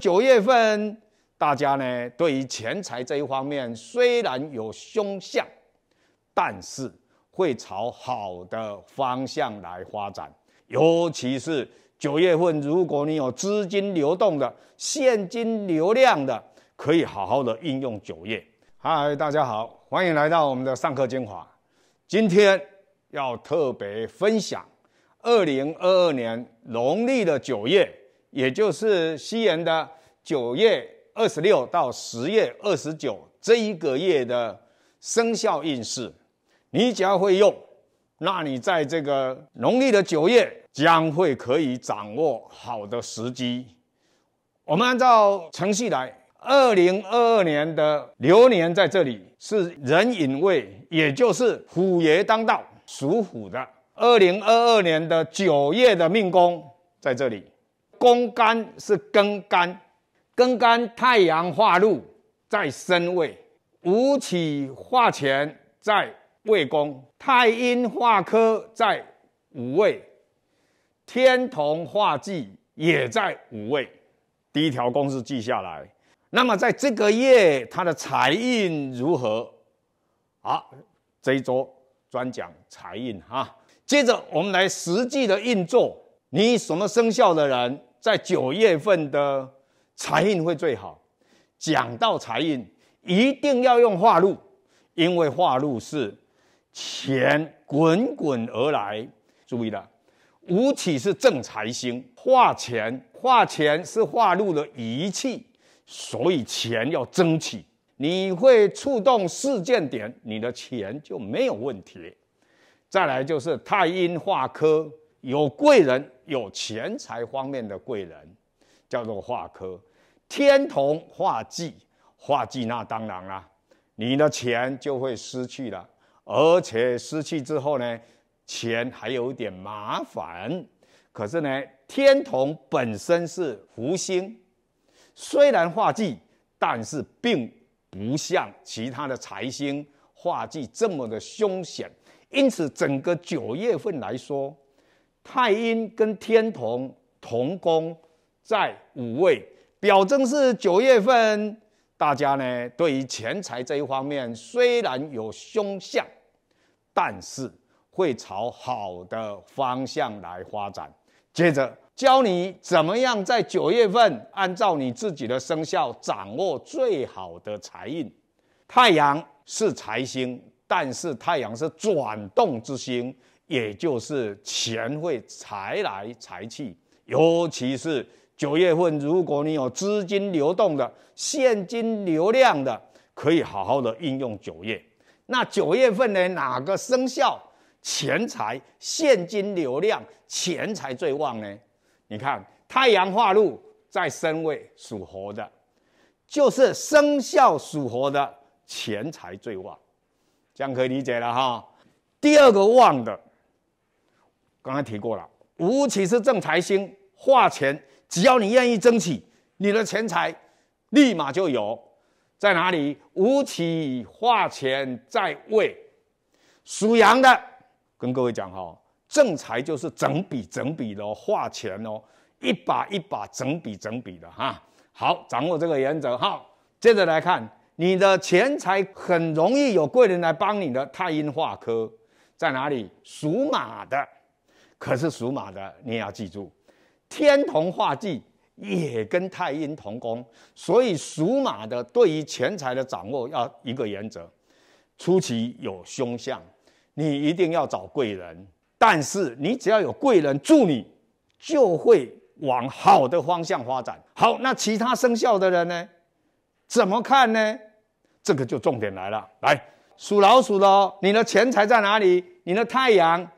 九月份，大家呢对于钱财这一方面虽然有凶相，但是会朝好的方向来发展。尤其是九月份，如果你有资金流动的、现金流量的，可以好好的运用九月。嗨，大家好，欢迎来到我们的上课精华。今天要特别分享二零二二年农历的九月，也就是西元的九月二十六到十月二十九这一个月的生肖运势。你只要会用，那你在这个农历的九月将会可以掌握好的时机。我们按照程序来。二零二二年的流年在这里是壬寅未，也就是虎爷当道，属虎的。二零二二年的九月的命宫在这里，宫干是庚干，庚干太阳化禄在申位，戊起化权在未宫，太阴化科在午位，天同化忌也在午位。第一条公式记下来。那么在这个月，他的财运如何？好，这一周专讲财运哈。接着我们来实际的运作，你什么生肖的人在九月份的财运会最好？讲到财运，一定要用化禄，因为化禄是钱滚滚而来。注意了，五起是正财星，化钱，化钱是化禄的仪器。所以钱要争取，你会触动事件点，你的钱就没有问题。再来就是太阴化科，有贵人，有钱财方面的贵人，叫做化科。天同化忌，化忌那当然了，你的钱就会失去了，而且失去之后呢，钱还有点麻烦。可是呢，天同本身是福星。虽然化忌，但是并不像其他的财星化忌这么的凶险，因此整个九月份来说，太阴跟天同同宫在五位，表征是九月份大家呢对于钱财这一方面虽然有凶相，但是会朝好的方向来发展。接着。教你怎么样在九月份按照你自己的生肖掌握最好的财运。太阳是财星，但是太阳是转动之星，也就是钱会财来财去。尤其是九月份，如果你有资金流动的、现金流量的，可以好好的运用九月。那九月份呢？哪个生肖钱财、现金流量、钱财最旺呢？你看，太阳化禄在身位属火的，就是生肖属火的钱财最旺，这样可以理解了哈。第二个旺的，刚才提过了，吴起是正财星化钱，只要你愿意争取，你的钱财立马就有。在哪里？吴起化钱在位，属羊的，跟各位讲哈。正财就是整笔整笔的化钱哦，一把一把整笔整笔的哈。好，掌握这个原则哈。接着来看，你的钱财很容易有贵人来帮你的。太阴化科在哪里？属马的，可是属马的，你也要记住，天同化忌也跟太阴同宫，所以属马的对于钱财的掌握要一个原则，初期有凶相，你一定要找贵人。但是你只要有贵人助你，就会往好的方向发展。好，那其他生肖的人呢？怎么看呢？这个就重点来了。来，属老鼠的哦，你的钱财在哪里？你的太阳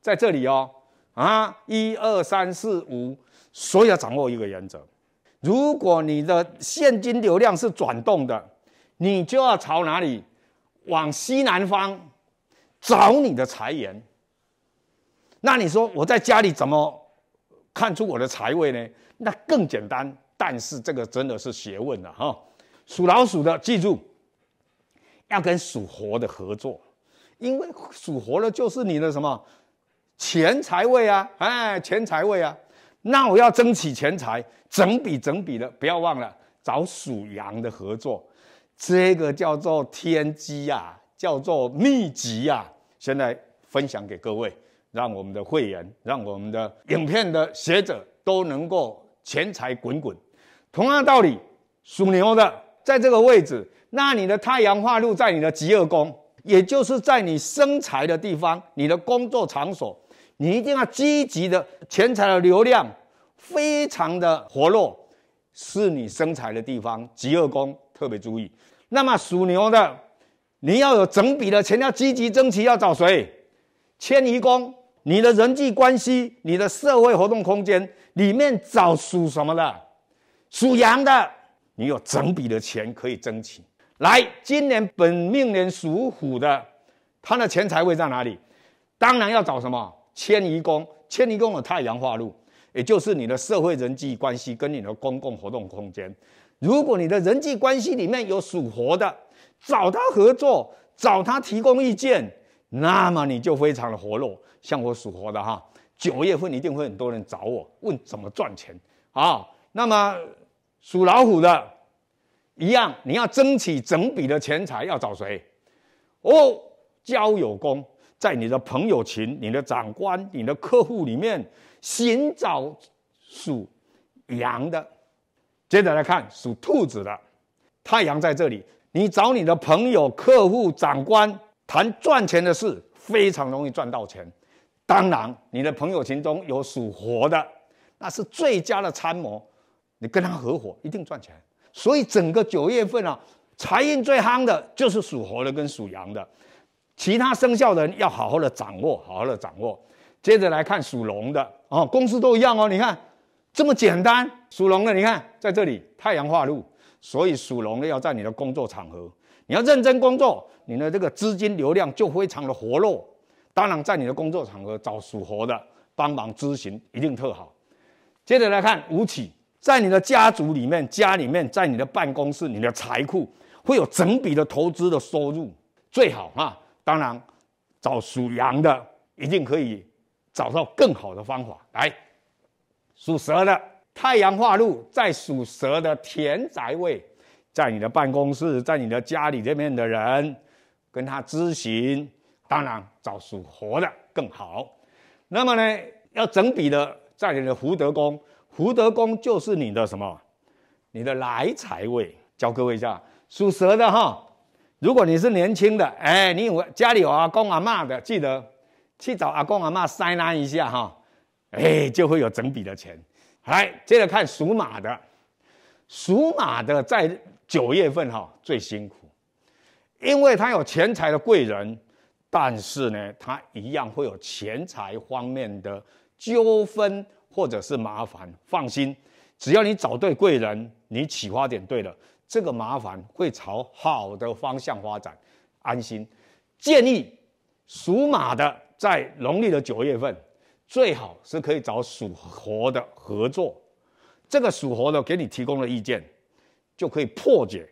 在这里哦。啊，一二三四五，所以要掌握一个原则：如果你的现金流量是转动的，你就要朝哪里？往西南方找你的财源。那你说我在家里怎么看出我的财位呢？那更简单，但是这个真的是学问了哈。属老鼠的记住，要跟属活的合作，因为属活的就是你的什么钱财位啊，哎，钱财位啊。那我要争取钱财，整笔整笔的，不要忘了找属羊的合作。这个叫做天机呀，叫做秘籍呀，现在分享给各位。让我们的会员，让我们的影片的学者都能够钱财滚滚。同样道理，属牛的在这个位置，那你的太阳化禄在你的极恶宫，也就是在你生财的地方，你的工作场所，你一定要积极的，钱财的流量非常的活络，是你生财的地方，极恶宫特别注意。那么属牛的，你要有整笔的钱，要积极争取，要找谁？迁移宫。你的人际关系，你的社会活动空间里面找属什么的？属羊的，你有整笔的钱可以争取。来，今年本命年属虎的，他的钱财会在哪里？当然要找什么？迁移宫，迁移宫有太阳化禄，也就是你的社会人际关系跟你的公共活动空间。如果你的人际关系里面有属猴的，找他合作，找他提供意见。那么你就非常的活络，像我属活的哈。九月份一定会很多人找我问怎么赚钱啊。那么属老虎的一样，你要争取整笔的钱财要找谁？哦，交友工，在你的朋友群、你的长官、你的客户里面寻找属羊的。接着来看属兔子的，太阳在这里，你找你的朋友、客户、长官。谈赚钱的事非常容易赚到钱，当然你的朋友群中有属猴的，那是最佳的参谋，你跟他合伙一定赚钱。所以整个九月份啊，财运最夯的就是属猴的跟属羊的，其他生肖人要好好的掌握，好好的掌握。接着来看属龙的哦，公司都一样哦，你看这么简单，属龙的你看在这里太阳化禄。所以属龙的要在你的工作场合，你要认真工作，你的这个资金流量就非常的活络。当然，在你的工作场合找属猴的帮忙咨询一定特好。接着来看五起，在你的家族里面、家里面、在你的办公室、你的财库会有整笔的投资的收入，最好啊。当然，找属羊的一定可以找到更好的方法来。属蛇的。太阳化禄在属蛇的田宅位，在你的办公室，在你的家里这边的人跟他咨询，当然找属活的更好。那么呢，要整笔的在你的福德宫，福德宫就是你的什么？你的来财位。教各位一下，属蛇的哈，如果你是年轻的，哎，你有家里有阿公阿妈的，记得去找阿公阿妈塞纳一下哈，哎，就会有整笔的钱。来，接着看属马的，属马的在九月份哈最辛苦，因为他有钱财的贵人，但是呢，他一样会有钱财方面的纠纷或者是麻烦。放心，只要你找对贵人，你启发点对了，这个麻烦会朝好的方向发展，安心。建议属马的在农历的九月份。最好是可以找属猴的合作，这个属猴的给你提供了意见，就可以破解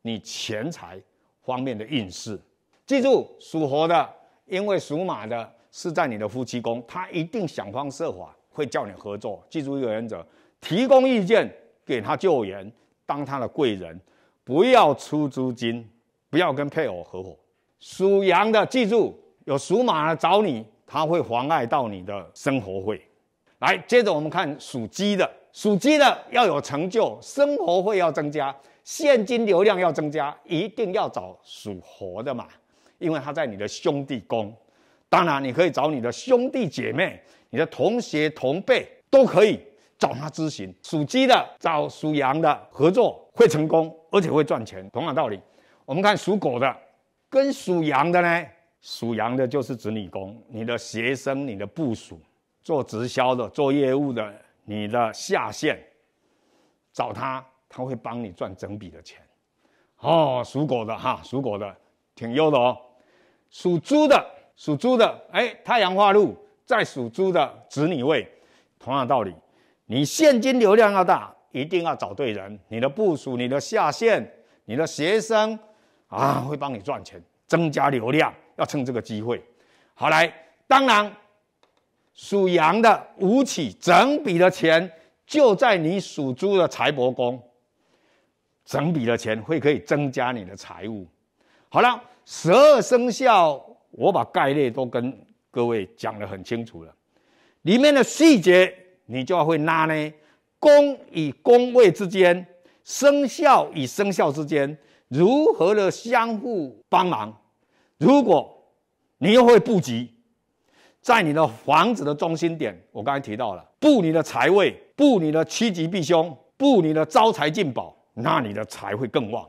你钱财方面的运势。记住，属猴的，因为属马的是在你的夫妻宫，他一定想方设法会叫你合作。记住一个原则：提供意见给他救援，当他的贵人，不要出租金，不要跟配偶合伙。属羊的，记住有属马的找你。它会妨碍到你的生活会。来，接着我们看属鸡的，属鸡的要有成就，生活会要增加，现金流量要增加，一定要找属猴的嘛，因为他在你的兄弟宫。当然，你可以找你的兄弟姐妹、你的同学、同辈都可以找他咨询。属鸡的找属羊的合作会成功，而且会赚钱。同样道理，我们看属狗的跟属羊的呢？属羊的，就是子女宫，你的学生，你的部署，做直销的，做业务的，你的下线，找他，他会帮你赚整笔的钱。哦，属狗的哈，属狗的挺优的哦。属猪的，属猪的，哎，太阳花禄在属猪的子女位，同样道理，你现金流量要大，一定要找对人，你的部署，你的下线，你的学生啊，会帮你赚钱。增加流量要趁这个机会，好来，当然属羊的吴起整笔的钱就在你属猪的财帛宫，整笔的钱会可以增加你的财务。好了，十二生肖我把概念都跟各位讲得很清楚了，里面的细节你就要会拉呢，宫与宫位之间，生肖与生肖之间如何的相互帮忙。如果你又会布局，在你的房子的中心点，我刚才提到了布你的财位，布你的趋吉避凶，布你的招财进宝，那你的财会更旺。